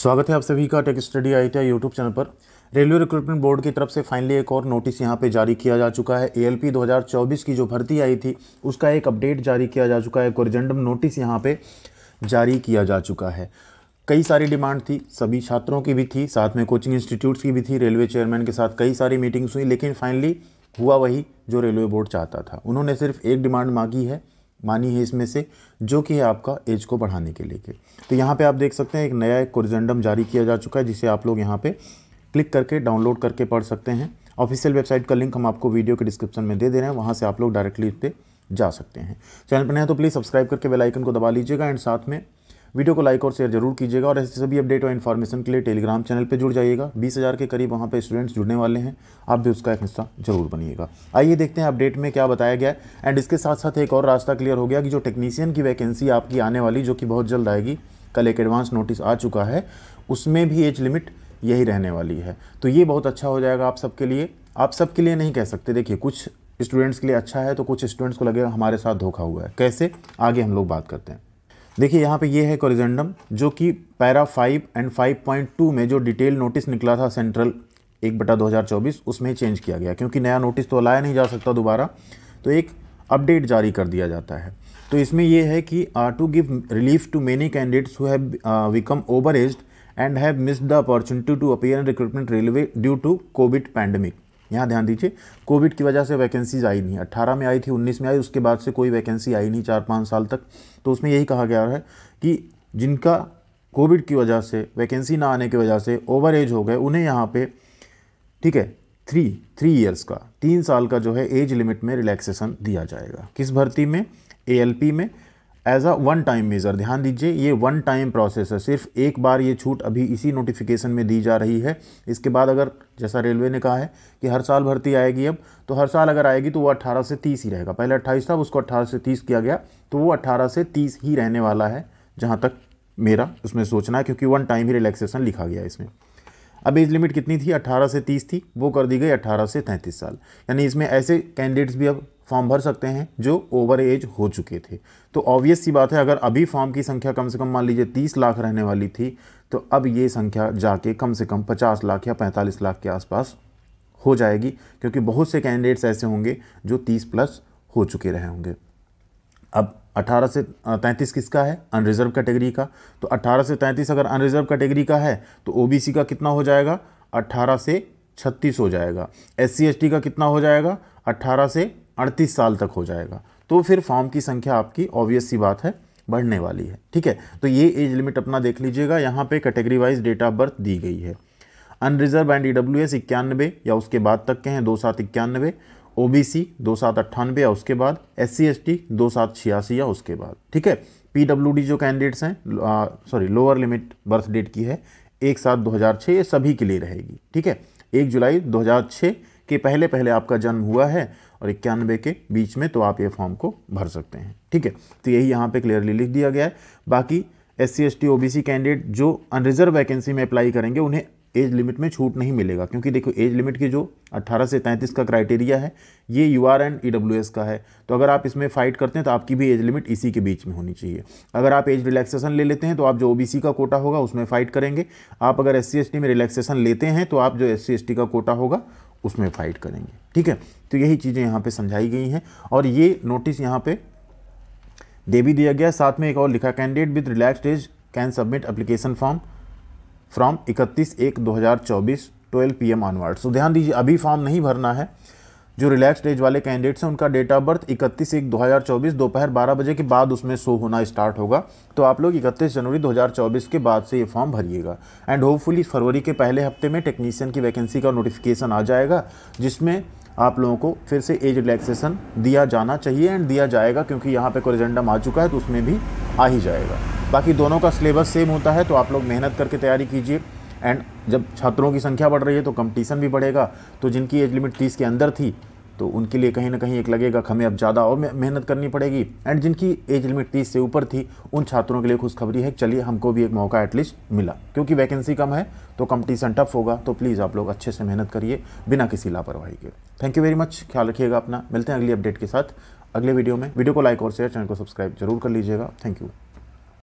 स्वागत है आप सभी का tech study I T YouTube channel पर रेलवे रिक्रूटमेंट बोर्ड की तरफ से फाइनली एक और नोटिस यहाँ पे जारी किया जा चुका है एएलपी 2024 की जो भर्ती आई थी उसका एक अपडेट जारी किया जा चुका है कोरिजेंडम नोटिस यहाँ पे जारी किया जा चुका है कई सारी डिमांड थी सभी छात्रों की भी थी साथ में कोचिंग इंस्टीट्यूट्स की भी थी रेलवे चेयरमैन के साथ कई सारी मीटिंग्स हुई लेकिन फाइनली हुआ वही जो रेलवे बोर्ड चाहता था उन्होंने सिर्फ एक डिमांड मांगी है मानी है इसमें से जो कि है आपका एज को बढ़ाने के लिए के तो यहाँ पे आप देख सकते हैं एक नया एक कोरिजेंडम जारी किया जा चुका है जिसे आप लोग यहाँ पे क्लिक करके डाउनलोड करके पढ़ सकते हैं ऑफिशियल वेबसाइट का लिंक हम आपको वीडियो के डिस्क्रिप्शन में दे दे रहे हैं वहाँ से आप लोग डायरेक्टली इस पर जा सकते हैं चैनल पर नहीं तो प्लीज़ सब्सक्राइब करके बेलाइकन को दबा लीजिएगा एंड साथ में वीडियो को लाइक और शेयर जरूर कीजिएगा और ऐसे सभी अपडेट और इन्फॉर्मेशन के लिए टेलीग्राम चैनल पर जुड़ जाइएगा बीस हज़ार के करीब वहाँ पर स्टूडेंट्स जुड़ने वाले हैं आप भी उसका एक हिस्सा जरूर बनिएगा आइए देखते हैं अपडेट में क्या बताया गया है एंड इसके साथ साथ एक और रास्ता क्लियर हो गया कि जो टेक्नीशियन की वैकेंसी आपकी आने वाली जो कि बहुत जल्द आएगी कल एक एडवांस नोटिस आ चुका है उसमें भी एज लिमिट यही रहने वाली है तो ये बहुत अच्छा हो जाएगा आप सबके लिए आप सबके लिए नहीं कह सकते देखिए कुछ स्टूडेंट्स के लिए अच्छा है तो कुछ स्टूडेंट्स को लगेगा हमारे साथ धोखा हुआ है कैसे आगे हम लोग बात करते हैं देखिए यहाँ पे ये है कॉरिजेंडम जो कि para five and five point two में जो डिटेल नोटिस निकला था सेंट्रल एक बटा दो हज़ार चौबीस उसमें चेंज किया गया क्योंकि नया नोटिस तो लाया नहीं जा सकता दोबारा तो एक अपडेट जारी कर दिया जाता है तो इसमें यह है कि to give relief to many candidates who have become over aged and have missed the opportunity to appear in recruitment railway due to COVID pandemic यहाँ ध्यान दीजिए कोविड की वजह से वैकेंसीज आई नहीं अट्ठारह में आई थी उन्नीस में आई उसके बाद से कोई वैकेंसी आई नहीं चार पाँच साल तक तो उसमें यही कहा गया है कि जिनका कोविड की वजह से वैकेंसी ना आने की वजह से ओवर एज हो गए उन्हें यहाँ पे ठीक है थ्री थ्री ईयर्स का तीन साल का जो है एज लिमिट में रिलैक्सेशन दिया जाएगा किस भर्ती में एएलपी में age a one time measure ध्यान दीजिए ये वन टाइम प्रोसेस है सिर्फ एक बार ये छूट अभी इसी नोटिफिकेशन में दी जा रही है इसके बाद अगर जैसा रेलवे ने कहा है कि हर साल भर्ती आएगी अब तो हर साल अगर आएगी तो वो अट्ठारह से तीस ही रहेगा पहले अट्ठाईस था उसको अट्ठारह से तीस किया गया तो वो अट्ठारह से तीस ही रहने वाला है जहाँ तक मेरा उसमें सोचना है क्योंकि वन टाइम ही रिलैक्सेशन लिखा गया इसमें अब एज लिमिट कितनी थी 18 से 30 थी वो कर दी गई 18 से 33 साल यानी इसमें ऐसे कैंडिडेट्स भी अब फॉर्म भर सकते हैं जो ओवर एज हो चुके थे तो ऑब्वियस सी बात है अगर अभी फॉर्म की संख्या कम से कम मान लीजिए तीस लाख रहने वाली थी तो अब ये संख्या जाके कम से कम पचास लाख या पैंतालीस लाख के आसपास हो जाएगी क्योंकि बहुत से कैंडिडेट्स ऐसे होंगे जो तीस प्लस हो चुके रहे होंगे अब 18 से 33 किसका है अनरिजर्व कैटेगरी का तो 18 से 33 अगर अनरिजर्व कैटेगरी का है तो ओ का कितना हो जाएगा 18 से 36 हो जाएगा एस सी का कितना हो जाएगा 18 से अड़तीस साल तक हो जाएगा तो फिर फॉर्म की संख्या आपकी ऑब्वियस सी बात है बढ़ने वाली है ठीक है तो ये एज लिमिट अपना देख लीजिएगा यहाँ पे category wise date of birth दी गई है unreserved and E W S इक्यानवे या उसके बाद तक के हैं दो सात इक्यानवे ओ बी सी दो सात अट्ठानवे या उसके बाद एस सी एस टी दो सात छियासी या उसके बाद ठीक है पी डब्ल्यू डी जो कैंडिडेट्स हैं sorry lower limit birth date की है एक सात दो हज़ार छः ये सभी के लिए रहेगी ठीक है एक जुलाई दो हज़ार छः के पहले पहले आपका जन्म हुआ है और इक्यानवे के बीच में तो आप ये फॉर्म को भर सकते हैं ठीक है तो यही यहाँ पे क्लियरली लिख दिया गया है बाकी S C S T O B C candidate जो अनरिजर्व वैकेंसी में अप्लाई करेंगे उन्हें एज लिमिट में छूट नहीं मिलेगा क्योंकि देखो एज लिमिट की जो 18 से 33 का क्राइटेरिया है ये यू आर एंड ई का है तो अगर आप इसमें फाइट करते हैं तो आपकी भी एज लिमिट इसी के बीच में होनी चाहिए अगर आप एज रिलैक्सेशन ले लेते हैं तो आप जो ओ का कोटा होगा उसमें फ़ाइट करेंगे आप अगर एस सी में रिलैक्सेशन लेते हैं तो आप जो एस सी का कोटा होगा उसमें फाइट करेंगे ठीक है तो यही चीज़ें यहाँ पे समझाई गई हैं और ये नोटिस यहाँ पे दे भी दिया गया साथ में एक और लिखा candidate with relax age can submit application form from इकतीस एक दो हज़ार चौबीस twelve P M onward so ध्यान दीजिए अभी फॉर्म नहीं भरना है जो रिलैक्स एज वाले कैंडिडेट्स हैं उनका डेट ऑफ बर्थ इकतीस एक 2024 दोपहर बारह बजे के बाद उसमें शो होना स्टार्ट होगा तो आप लोग इकतीस जनवरी 2024 के बाद से ये फॉर्म भरिएगा एंड होपफुली फरवरी के पहले हफ्ते में टेक्नीशियन की वैकेंसी का नोटिफिकेशन आ जाएगा जिसमें आप लोगों को फिर से एज रिलैक्सेशन दिया जाना चाहिए एंड दिया जाएगा क्योंकि यहाँ पर कोरिजेंडम आ चुका है तो उसमें भी आ ही जाएगा बाकी दोनों का सिलेबस सेम होता है तो आप लोग मेहनत करके तैयारी कीजिए एंड जब छात्रों की संख्या बढ़ रही है तो कंपटीशन भी बढ़ेगा तो जिनकी एज लिमिट तीस के अंदर थी तो उनके लिए कहीं ना कहीं एक लगेगा कि हमें अब ज़्यादा और मेहनत करनी पड़ेगी एंड जिनकी एज लिमिट तीस से ऊपर थी उन छात्रों के लिए खुशखबरी है चलिए हमको भी एक मौका एटलीस्ट मिला क्योंकि वैकेंसी कम है तो कंपटीशन टफ होगा तो प्लीज़ आप लोग अच्छे से मेहनत करिए बिना किसी लापरवाही के थैंक यू वेरी मच ख्याल रखिएगा अपना मिलते हैं अगली अपडेट के साथ अगले वीडियो में वीडियो को लाइक और शेयर चैनल को सब्सक्राइब जरूर कर लीजिएगा थैंक यू